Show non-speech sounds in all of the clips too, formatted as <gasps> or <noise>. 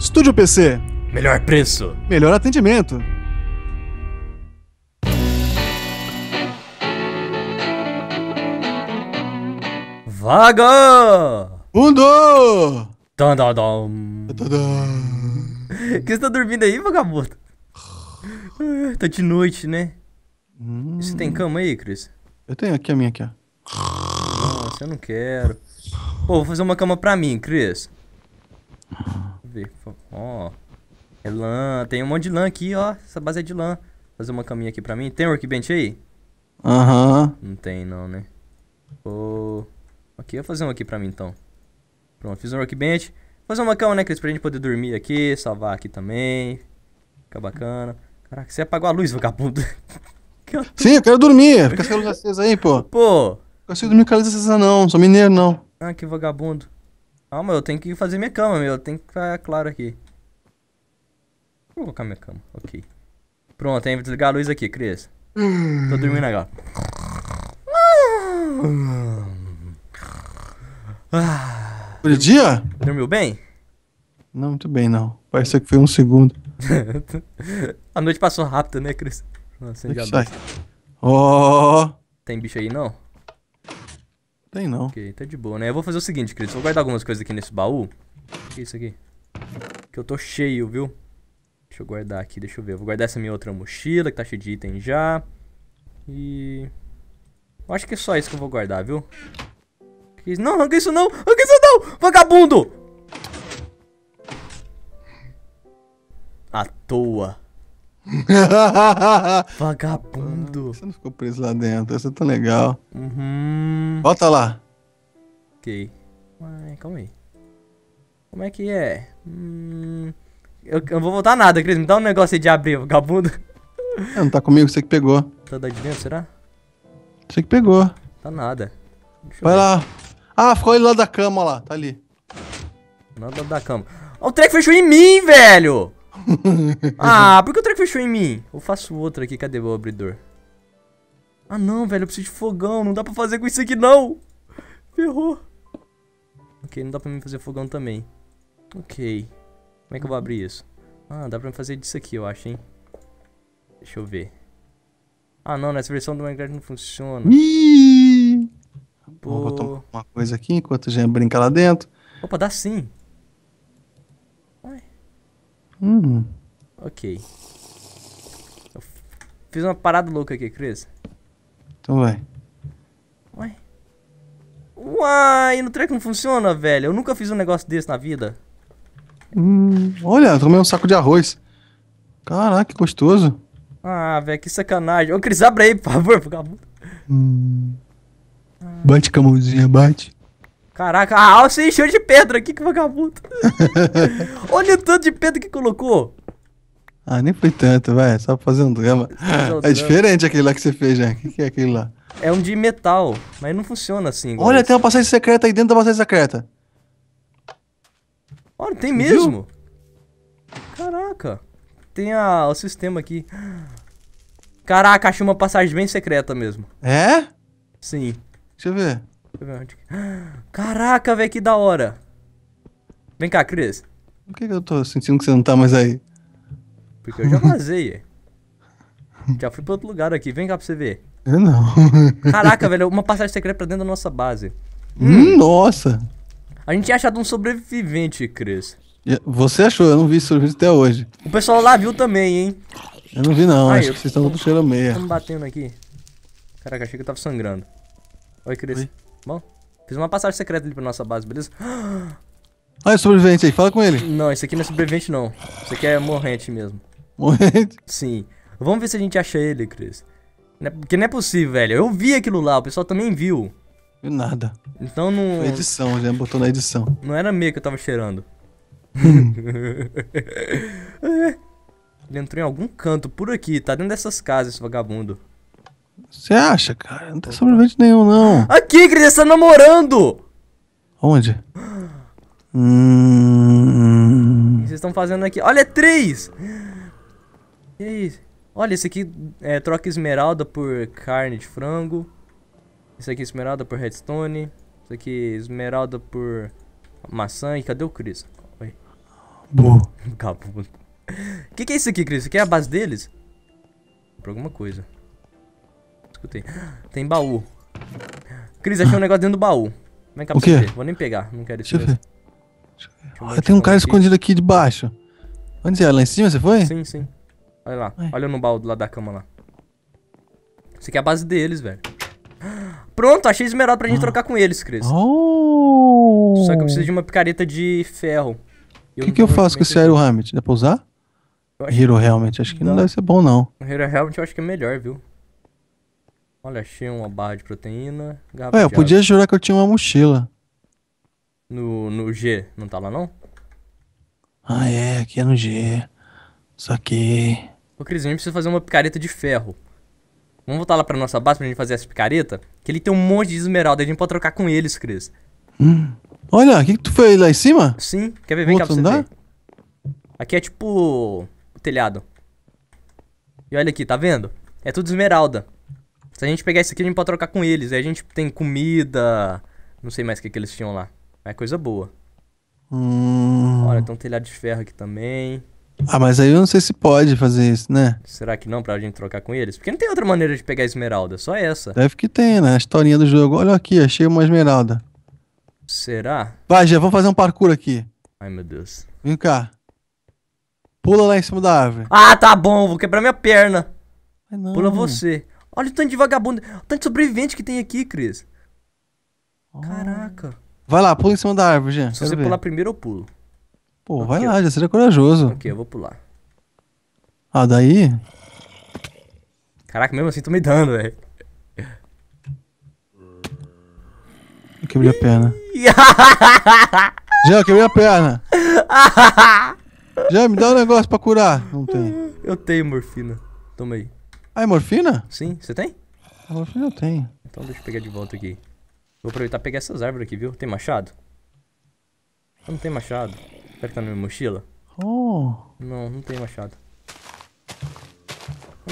Estúdio PC. Melhor preço. Melhor atendimento. Vaga! Mundo! Dun, dun, dun. Dun, dun. que você tá dormindo aí, vagabundo? <sighs> tá de noite, né? Hum. Você tem cama aí, Cris? Eu tenho aqui a minha aqui, ó. Nossa, eu não quero. Pô, vou fazer uma cama pra mim, Cris ver. Ó. É lã. Tem um monte de lã aqui, ó. Essa base é de lã. Fazer uma caminha aqui pra mim. Tem workbench aí? Aham. Não tem, não, né? Vou... Aqui, eu vou fazer um aqui pra mim, então. Pronto, fiz um workbench. Vou fazer uma cama, né, Cris? Pra gente poder dormir aqui, salvar aqui também. Fica bacana. Caraca, você apagou a luz, vagabundo. <laughs> Sim, eu quero dormir. Fica com a luz acesa aí, pô. Pô. Eu consigo dormir com a luz acesa, não. Sou mineiro, não. Ah, que vagabundo. Calma, ah, eu tenho que fazer minha cama, meu. Eu tenho que ficar claro aqui. Vou colocar minha cama, ok. Pronto, hein? Vou desligar a luz aqui, Cris. Tô dormindo agora. Bom dia? Dormiu bem? Não, muito bem, não. Parece que foi um segundo. <laughs> a noite passou rápido, né, Cris? Nossa, já sai. Ó! Oh. Tem bicho aí, não? Tem não. Ok, tá de boa, né? Eu vou fazer o seguinte, Cris. Vou guardar algumas coisas aqui nesse baú. O que é isso aqui? Que eu tô cheio, viu? Deixa eu guardar aqui, deixa eu ver. Eu vou guardar essa minha outra mochila, que tá cheia de item já. E... Eu acho que é só isso que eu vou guardar, viu? Que isso? Não, que isso não! que isso não! Vagabundo! À toa. <laughs> Vagabundo. Você não ficou preso lá dentro, Você é tá tão legal. Uhum. Volta lá. Ok. Ai, calma aí. Como é que é? Hum... Eu, não vou voltar nada, Cris. Me dá um negócio aí de abrir, vagabundo. É, não tá comigo, você que pegou. Tá da de dentro, será? Você que pegou. Tá nada. Deixa Vai lá. Ah, ficou ele lá da cama, lá. Tá ali. Nada da cama. o treco fechou em mim, velho! <laughs> ah, por que o treco fechou em mim? Eu faço outra aqui, cadê o abridor? Ah não, velho, eu preciso de fogão, não dá pra fazer com isso aqui não. Ferrou. Ok, não dá pra mim fazer fogão também. Ok. Como é que eu vou abrir isso? Ah, dá pra fazer disso aqui, eu acho, hein? Deixa eu ver. Ah, não, nessa versão do Minecraft não funciona. Vou botar uma coisa aqui enquanto a gente brinca lá dentro. Opa, dá sim. Hum. Ok. Eu fiz uma parada louca aqui, Cris. Então vai. Uai. Uai, no treco não funciona, velho. Eu nunca fiz um negócio desse na vida. Hum, olha, tomei um saco de arroz. Caraca, que gostoso. Ah, velho, que sacanagem. Ô, Cris, abre aí, por favor, Hum. Bate com a mãozinha, bate. Caraca, a alça encheu de pedra aqui, que vagabundo. <laughs> Olha o tanto de pedra que colocou. Ah, nem foi tanto, vai. É só pra fazer um drama. É drama. diferente aquele lá que você fez, né? O que, que é aquele lá? É um de metal, mas não funciona assim. Olha, tem uma passagem secreta aí dentro da passagem secreta. Olha, tem mesmo. Caraca. Tem a, o sistema aqui. Caraca, achei uma passagem bem secreta mesmo. É? Sim. Deixa eu ver. Caraca, velho, que da hora. Vem cá, Cris. Por que, que eu tô sentindo que você não tá mais aí? Porque eu já vazei. É. já fui pra outro lugar aqui. Vem cá pra você ver. Eu não. Caraca, velho, uma passagem secreta pra dentro da nossa base. Hum, hum. nossa. A gente tinha achado um sobrevivente, Cris. Você achou, eu não vi sobrevivente até hoje. O pessoal lá viu também, hein? Eu não vi não, Ai, acho eu... que vocês estão com cheiro meia. Estamos batendo aqui. Caraca, achei que eu tava sangrando. Oi, Cris. Oi. Bom, fiz uma passagem secreta ali pra nossa base, beleza? Ah, <gasps> é sobrevivente aí, fala com ele. Não, esse aqui não é sobrevivente não. Esse aqui é morrente mesmo. Morrente? Sim. Vamos ver se a gente acha ele, Cris. É, porque não é possível, velho. Eu vi aquilo lá, o pessoal também viu. Viu nada. Então não... Foi edição, já botou na edição. Não era meio que eu tava cheirando. Hum. <laughs> ele entrou em algum canto por aqui, tá dentro dessas casas, esse vagabundo. Você acha, cara? Não tem sobrevivente nenhum, não. Aqui, Cris, você tá namorando! Onde? hum... O hum. que vocês estão fazendo aqui? Olha, é três! Que isso? Olha, esse aqui é, troca esmeralda por carne de frango. Esse aqui é esmeralda por redstone. Esse aqui é esmeralda por maçã. E cadê o Cris? Oi. Boa. <laughs> Cabudo. O que, que é isso aqui, Cris? Isso aqui é a base deles? Por alguma coisa escutei. Tem baú. Cris, achei um negócio dentro do baú. Vem cá o quê? Vou nem pegar, não quero isso. Deixa, Deixa eu ver. Ah, tem um cara aqui. escondido aqui debaixo. Onde é? Lá em cima você foi? Sim, sim. Olha lá. Ai. Olha no baú do lado da cama lá. Isso aqui é a base deles, velho. Pronto, achei esmeralda pra gente ah. trocar com eles, Cris. Oh. Só que eu preciso de uma picareta de ferro. O que, que eu faço com esse Aero Helmet? Dá pra usar? Hero Helmet, acho que não, não deve ser bom, não. O Hero Helmet eu acho que é melhor, viu? Olha, achei uma barra de proteína. Ué, eu podia água. jurar que eu tinha uma mochila. No, no G, não tá lá não? Ah, é, aqui é no G. Só que. Ô, Cris, a gente precisa fazer uma picareta de ferro. Vamos voltar lá pra nossa base pra gente fazer essa picareta? Que ele tem um monte de esmeralda, a gente pode trocar com eles, Cris. Hum. Olha, o que, que, tu foi lá em cima? Sim, quer ver? Vem Vou cá pra você andar? ver. Aqui é tipo. o telhado. E olha aqui, tá vendo? É tudo esmeralda. Se a gente pegar isso aqui, a gente pode trocar com eles. Aí a gente tem comida. Não sei mais o que, que eles tinham lá. É coisa boa. Hum... Olha, tem um telhado de ferro aqui também. Ah, mas aí eu não sei se pode fazer isso, né? Será que não, pra gente trocar com eles? Porque não tem outra maneira de pegar esmeralda, é só essa. Deve que tem, né? A historinha do jogo. Olha aqui, achei uma esmeralda. Será? Vai, já, vamos fazer um parkour aqui. Ai, meu Deus. Vem cá. Pula lá em cima da árvore. Ah, tá bom, vou quebrar minha perna. Ai, Pula você. Olha o tanto de vagabundo, o tanto de sobrevivente que tem aqui, Cris. Caraca. Vai lá, pula em cima da árvore, gente. Se você ver. pular primeiro, eu pulo. Pô, okay. vai lá, já seria corajoso. Ok, eu vou pular. Ah, daí? Caraca, mesmo assim, tô me dando, velho. Eu quebrei a perna. <laughs> Jean, eu quebrei a perna. Jean, me dá um negócio pra curar. Não tem. Eu tenho morfina. Toma aí. Ah, é morfina? Sim, você tem? A morfina eu tenho. Então deixa eu pegar de volta aqui. Vou aproveitar e pegar essas árvores aqui, viu? Tem machado? Eu não tem machado. Será que tá na minha mochila? Oh. Não, não tem machado.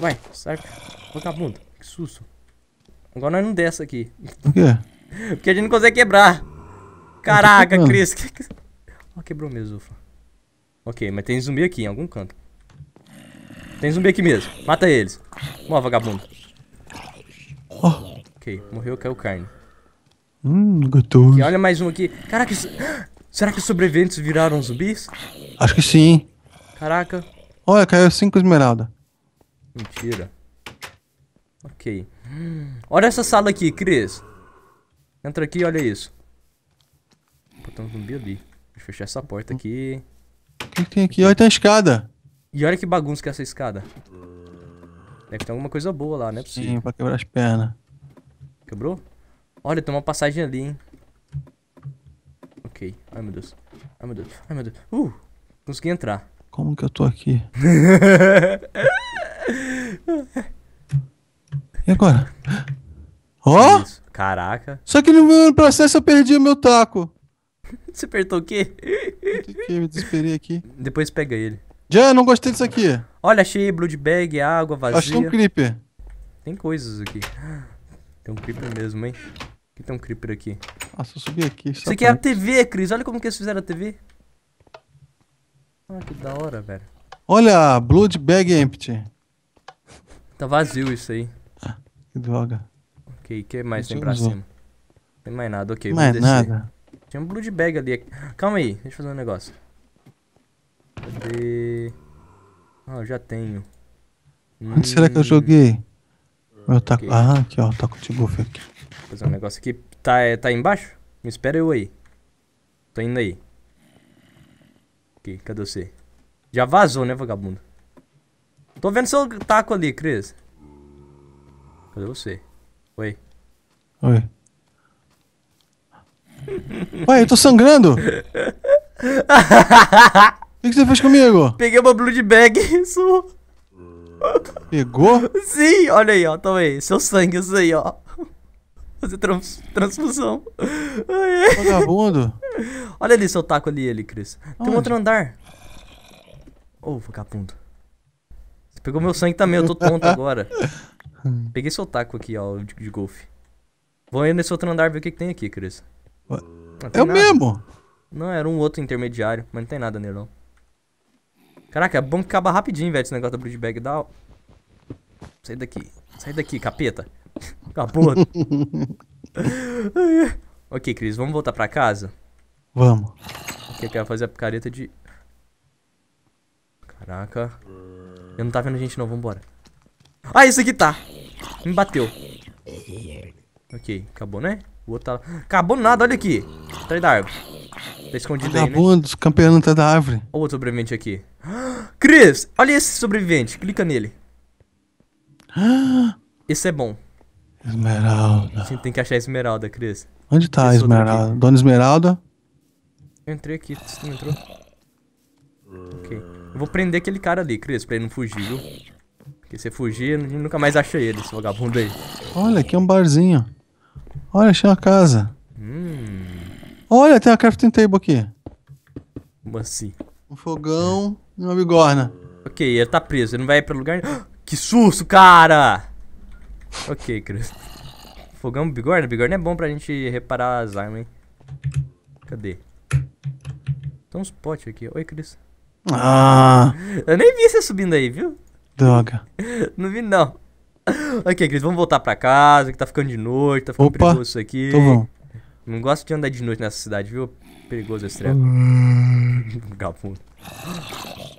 Vai, sai. Vagabundo, que susto. Agora nós não desce aqui. Por quê? <laughs> Porque a gente não consegue quebrar. Caraca, Cris. Que... <laughs> Oh, quebrou mesmo, ufa. Ok, mas tem zumbi aqui em algum canto. Tem zumbi aqui mesmo. Mata eles. Ó, vagabundo. Oh. Ok, morreu, caiu carne. Hum, gostoso. Aqui, olha mais um aqui. Caraca, isso... <gasps> será que os sobreviventes viraram zumbis? Acho que sim. Caraca. Olha, caiu cinco esmeralda. Mentira. Ok. Olha essa sala aqui, Cris. Entra aqui, olha isso. Botando um zumbi ali. Deixa eu fechar essa porta aqui. O que, que tem aqui? Olha, tem uma escada. E olha que bagunça que é essa escada. Deve ter alguma coisa boa lá, né? Sim, pra quebrar as pernas. Quebrou? Olha, tem uma passagem ali, hein? Ok. Ai, meu Deus. Ai, meu Deus. Ai, meu Deus. Uh! Consegui entrar. Como que eu tô aqui? <laughs> e agora? Ó! Oh! Caraca. Só que no processo eu perdi o meu taco. <laughs> Você apertou o quê? É? Eu me desesperei aqui. Depois pega ele. Já, não gostei disso aqui. Olha, achei blood bag, água vazia. Achei um creeper. Tem coisas aqui. Tem um creeper mesmo, hein? que tem um creeper aqui? Ah, se eu subir aqui... Isso aqui é a TV, Cris. Olha como que eles fizeram a TV. Ah, que da hora, velho. Olha, blood bag empty. tá vazio isso aí. Ah, que droga. Ok, o que mais tem pra cima? Não tem mais nada, ok. Mais nada. Tinha um blood bag ali. Calma aí, deixa eu fazer um negócio. Cadê? Ah, eu já tenho. Onde ah, hum... será que eu joguei? Eu tá... Okay. Ah, aqui ó, tá com o aqui. Vou fazer um negócio aqui. Tá, é, tá embaixo? Me espera eu aí. Tô indo aí. Ok, cadê você? Já vazou, né, vagabundo? Tô vendo seu taco ali, Cris. Cadê você? Oi. Oi. Ué, eu tô sangrando! <laughs> O que você fez comigo? Peguei uma blood bag <laughs> isso. Pegou? Sim, olha aí, ó. Toma aí. Seu sangue, isso aí, ó. Fazer trans transfusão. Vagabundo. Olha ali seu taco ali, ele, Cris. Tem Onde? um outro andar. Ô, oh, vagabundo. Você pegou meu sangue também, eu tô tonto agora. <laughs> Peguei seu taco aqui, ó, de, de golfe. Vou aí nesse outro andar ver o que, que tem aqui, Cris. É o mesmo? Não, era um outro intermediário, mas não tem nada nele, não. Caraca, é bom que acaba rapidinho, velho, esse negócio da bridge Bag. da... Sai daqui. Sai daqui, capeta. Acabou. <laughs> <laughs> ok, Cris, vamos voltar pra casa? Vamos. O eu quero fazer a picareta de... Caraca. Eu não tá vendo a gente não, vambora. Ah, isso aqui tá. Me bateu. Ok, acabou, né? O outro tá... Acabou nada, olha aqui. Tá atrás da árvore. Tá escondido Vagabundo, aí, né? campeando atrás da árvore. Olha o outro sobrevivente aqui. Ah! Cris, olha esse sobrevivente. Clica nele. Esse é bom. Esmeralda. A tem que achar a esmeralda, Cris. Onde tá a esmeralda? Dona Esmeralda? Eu entrei aqui. Você não entrou? Ok. Eu vou prender aquele cara ali, Cris, pra ele não fugir, viu? Porque se fugir, eu nunca mais acha ele, esse vagabundo aí. Olha, aqui é um barzinho. Olha, achei uma casa. Hum. Olha, tem uma crafting table aqui. Como assim? Um fogão. Uma bigorna. Ok, ele tá preso, ele não vai ir pra lugar <gasps> Que susto, cara! Ok, Chris. Fogão bigorna? Bigorna é bom pra gente reparar as armas, hein? Cadê? Tem uns potes aqui. Oi, Cris. Ah! Eu nem vi você subindo aí, viu? Droga. <laughs> não vi, não. <gasps> ok, Cris, vamos voltar pra casa, que tá ficando de noite, tá ficando Opa, perigoso isso aqui. Tô então bom. Não gosto de andar de noite nessa cidade, viu? Perigoso esse treco. Hum. Vagabundo. <laughs>